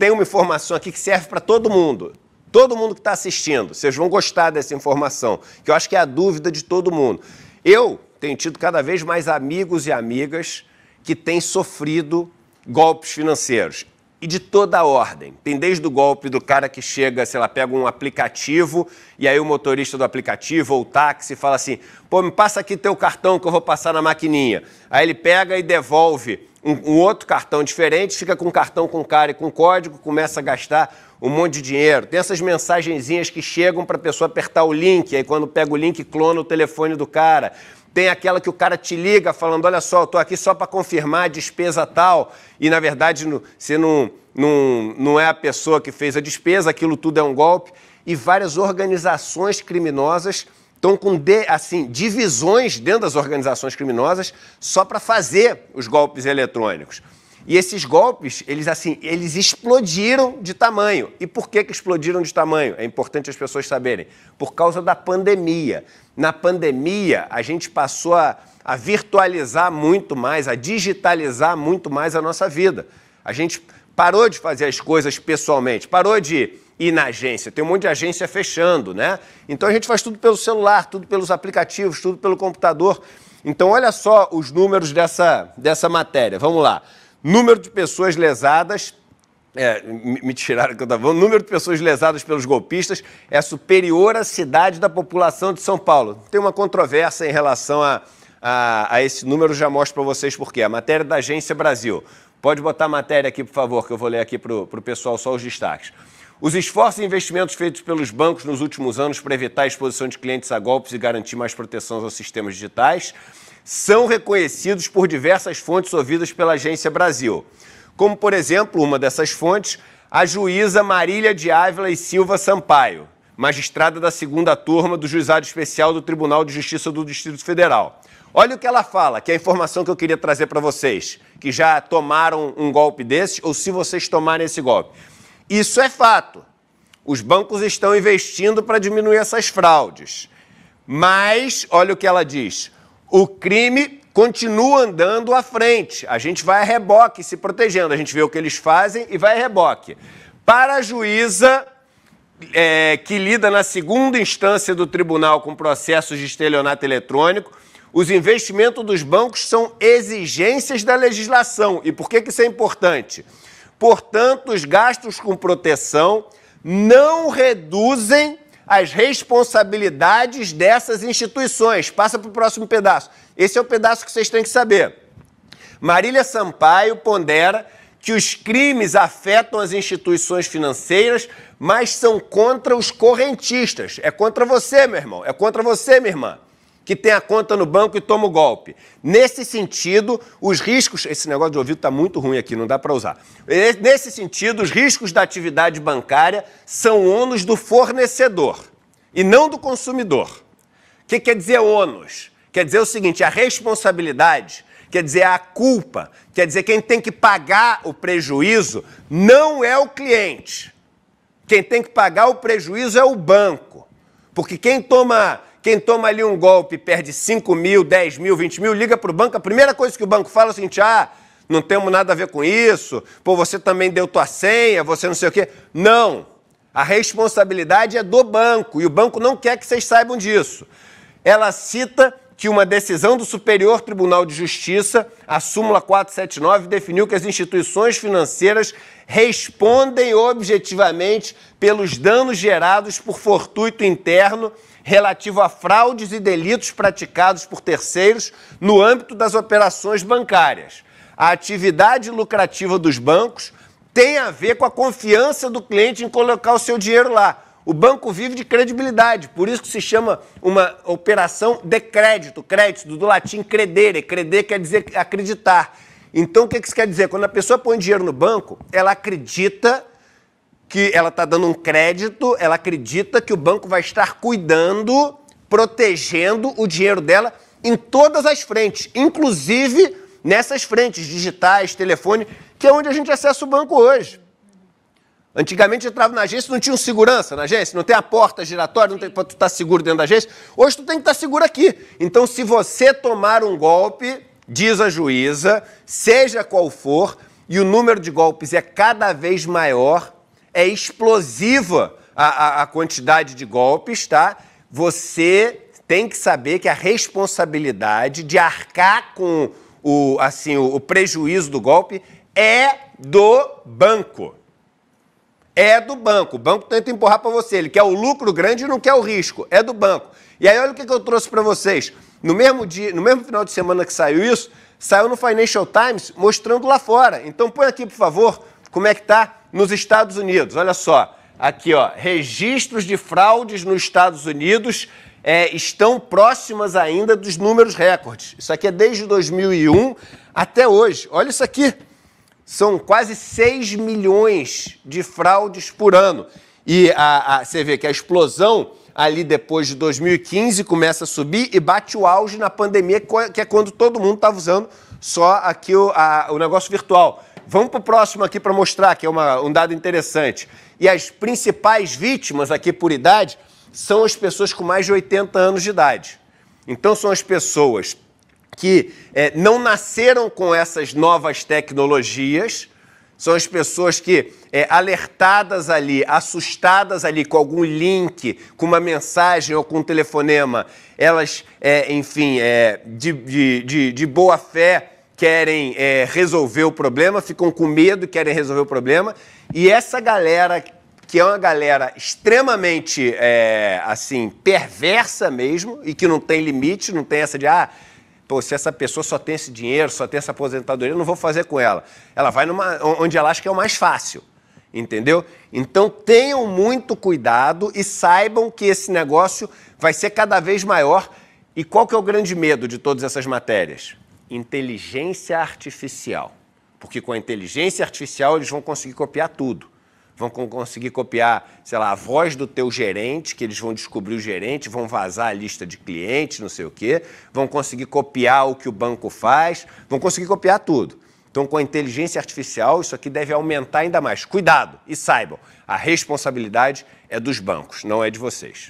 tem uma informação aqui que serve para todo mundo. Todo mundo que está assistindo, vocês vão gostar dessa informação, que eu acho que é a dúvida de todo mundo. Eu tenho tido cada vez mais amigos e amigas que têm sofrido golpes financeiros e de toda a ordem. Tem desde o golpe do cara que chega, sei lá, pega um aplicativo e aí o motorista do aplicativo ou o táxi fala assim: pô, me passa aqui teu cartão que eu vou passar na maquininha. Aí ele pega e devolve um, um, outro cartão diferente, fica com um cartão com cara e com código, começa a gastar um monte de dinheiro. Tem essas mensagenzinhas que chegam para a pessoa apertar o link, aí quando pega o link, clona o telefone do cara. Tem aquela que o cara te liga falando: olha só, eu estou aqui só para confirmar a despesa tal, e na verdade você não, não, não é a pessoa que fez a despesa, aquilo tudo é um golpe. E várias organizações criminosas estão com de, assim divisões dentro das organizações criminosas só para fazer os golpes eletrônicos. E esses golpes, eles assim, eles explodiram de tamanho. E por que que explodiram de tamanho? É importante as pessoas saberem. Por causa da pandemia. Na pandemia, a gente passou a, a virtualizar muito mais, a digitalizar muito mais a nossa vida. A gente parou de fazer as coisas pessoalmente, parou de ir na agência. Tem um monte de agência fechando, né? Então a gente faz tudo pelo celular, tudo pelos aplicativos, tudo pelo computador. Então olha só os números dessa, dessa matéria. Vamos lá. Número de pessoas lesadas é, me tiraram que eu estava. O número de pessoas lesadas pelos golpistas é superior à cidade da população de São Paulo. Tem uma controvérsia em relação a, a, a esse número, já mostro para vocês por quê. A matéria da Agência Brasil. Pode botar a matéria aqui, por favor, que eu vou ler aqui para o pessoal só os destaques. Os esforços e investimentos feitos pelos bancos nos últimos anos para evitar a exposição de clientes a golpes e garantir mais proteção aos sistemas digitais são reconhecidos por diversas fontes ouvidas pela Agência Brasil. Como, por exemplo, uma dessas fontes, a juíza Marília de Ávila e Silva Sampaio, magistrada da segunda turma do Juizado Especial do Tribunal de Justiça do Distrito Federal. Olha o que ela fala, que é a informação que eu queria trazer para vocês, que já tomaram um golpe desse ou se vocês tomarem esse golpe. Isso é fato. Os bancos estão investindo para diminuir essas fraudes. Mas, olha o que ela diz: o crime continua andando à frente. A gente vai a reboque, se protegendo. A gente vê o que eles fazem e vai a reboque. Para a juíza é, que lida na segunda instância do tribunal com processos de estelionato eletrônico, os investimentos dos bancos são exigências da legislação. E por que, que isso é importante? Portanto, os gastos com proteção não reduzem as responsabilidades dessas instituições. Passa para o próximo pedaço. Esse é o pedaço que vocês têm que saber. Marília Sampaio pondera que os crimes afetam as instituições financeiras, mas são contra os correntistas. É contra você, meu irmão. É contra você, minha irmã que tem a conta no banco e toma o golpe. Nesse sentido, os riscos. Esse negócio de ouvido está muito ruim aqui, não dá para usar. Nesse sentido, os riscos da atividade bancária são ônus do fornecedor e não do consumidor. O que quer dizer ônus? Quer dizer o seguinte: a responsabilidade, quer dizer a culpa, quer dizer quem tem que pagar o prejuízo não é o cliente. Quem tem que pagar o prejuízo é o banco. Porque quem toma quem toma ali um golpe perde 5 mil, 10 mil, 20 mil, liga para o banco. A primeira coisa que o banco fala é assim, ah, não temos nada a ver com isso, pô, você também deu tua senha, você não sei o quê. Não. A responsabilidade é do banco e o banco não quer que vocês saibam disso. Ela cita que uma decisão do Superior Tribunal de Justiça, a súmula 479, definiu que as instituições financeiras respondem objetivamente pelos danos gerados por fortuito interno relativo a fraudes e delitos praticados por terceiros no âmbito das operações bancárias. A atividade lucrativa dos bancos tem a ver com a confiança do cliente em colocar o seu dinheiro lá. O banco vive de credibilidade, por isso que se chama uma operação de crédito, crédito, do latim credere. credere quer dizer acreditar. Então, o que isso quer dizer? Quando a pessoa põe dinheiro no banco, ela acredita que ela está dando um crédito, ela acredita que o banco vai estar cuidando, protegendo o dinheiro dela em todas as frentes, inclusive nessas frentes digitais, telefone, que é onde a gente acessa o banco hoje. Antigamente eu entrava na agência, não tinha um segurança na agência, não tem a porta giratória, não tem para tu estar tá seguro dentro da agência. Hoje tu tem que estar tá seguro aqui. Então se você tomar um golpe, diz a juíza, seja qual for, e o número de golpes é cada vez maior, é explosiva a, a, a quantidade de golpes, tá? Você tem que saber que a responsabilidade de arcar com o, assim, o, o prejuízo do golpe é do banco. É do banco. O banco tenta empurrar para você. Ele quer o lucro grande e não quer o risco. É do banco. E aí, olha o que, que eu trouxe para vocês. No mesmo dia, no mesmo final de semana que saiu isso, saiu no Financial Times mostrando lá fora. Então põe aqui, por favor, como é que tá nos Estados Unidos. Olha só, aqui, ó, registros de fraudes nos Estados Unidos é, estão próximas ainda dos números recordes. Isso aqui é desde 2001 até hoje. Olha isso aqui. São quase 6 milhões de fraudes por ano. E a, a, você vê que a explosão ali depois de 2015 começa a subir e bate o auge na pandemia, que é quando todo mundo estava usando só aqui o, a, o negócio virtual. Vamos para o próximo aqui para mostrar, que é uma, um dado interessante. E as principais vítimas aqui por idade são as pessoas com mais de 80 anos de idade. Então, são as pessoas que é, não nasceram com essas novas tecnologias, são as pessoas que, é, alertadas ali, assustadas ali com algum link, com uma mensagem ou com um telefonema, elas, é, enfim, é, de, de, de, de boa fé, querem é, resolver o problema, ficam com medo, querem resolver o problema. E essa galera, que é uma galera extremamente, é, assim, perversa mesmo, e que não tem limite, não tem essa de, ah, pô, se essa pessoa só tem esse dinheiro, só tem essa aposentadoria, não vou fazer com ela. Ela vai numa, onde ela acha que é o mais fácil. Entendeu? Então tenham muito cuidado e saibam que esse negócio vai ser cada vez maior. E qual que é o grande medo de todas essas matérias? inteligência artificial. Porque com a inteligência artificial eles vão conseguir copiar tudo. Vão conseguir copiar, sei lá, a voz do teu gerente, que eles vão descobrir o gerente, vão vazar a lista de clientes, não sei o quê, vão conseguir copiar o que o banco faz, vão conseguir copiar tudo. Então, com a inteligência artificial, isso aqui deve aumentar ainda mais. Cuidado e saibam, a responsabilidade é dos bancos, não é de vocês.